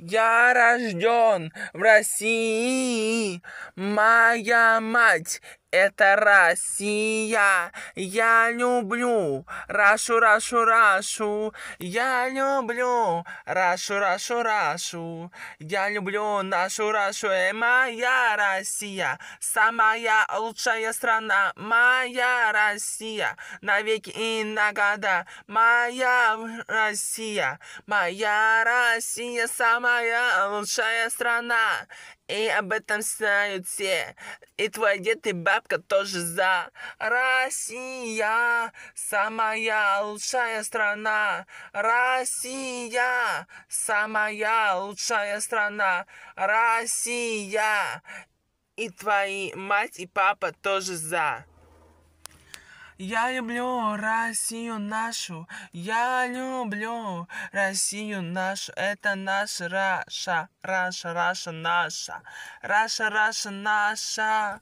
Я рожден в России, моя мать это Россия, я люблю Рашу, Рашу, Рашу, я люблю Рашу, Рашу, Рашу, я люблю нашу Рашу, э, моя Россия, самая лучшая страна, моя Россия, навеки и на года, моя Россия, моя Россия, самая лучшая страна, и об этом знают все, и твой дед и баб шапка тоже за. Россия, самая лучшая страна. Россия, самая лучшая страна. Россия. И твои мать и папа тоже за. Я люблю Россию нашу, я люблю Россию нашу, это наша Раша, Раша, Раша наша, Раша, Раша наша.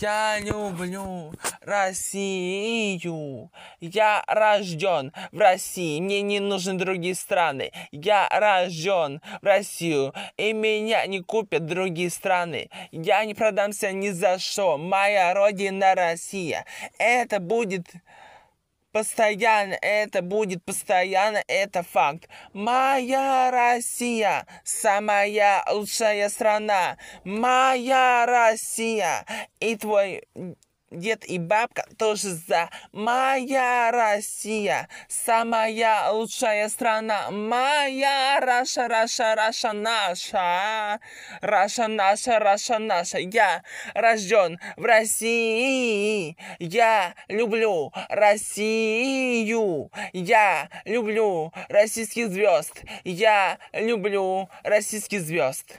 Я люблю Россию. Я рожден в России. Мне не нужны другие страны. Я рожден в Россию. И меня не купят другие страны. Я не продамся ни за что. Моя родина Россия. Это будет Постоянно это будет, постоянно это факт. Моя Россия, самая лучшая страна. Моя Россия и твой дед и бабка тоже за. Моя Россия, самая лучшая страна. Моя Раша, Раша, Раша наша. Раша наша, Раша наша. Я рожден в России. Я люблю Россию. Я люблю российских звезд. Я люблю российских звезд.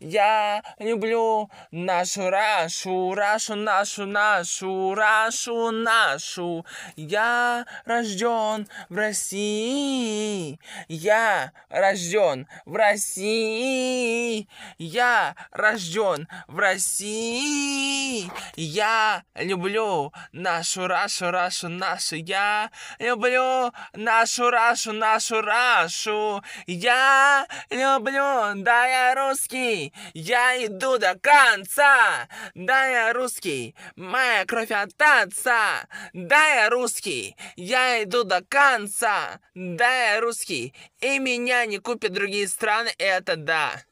Я люблю нашу Рашу, Рашу, нашу, нашу, Рашу, нашу. Я рожден в России. Я рожден в России. Я рожден в России. Я люблю нашу Рашу, Рашу, нашу. Я люблю нашу Рашу, нашу Рашу. Я люблю, да я русский я иду до конца. Да, я русский, моя кровь от отца. Да, я русский, я иду до конца. Да, я русский, и меня не купят другие страны, это да.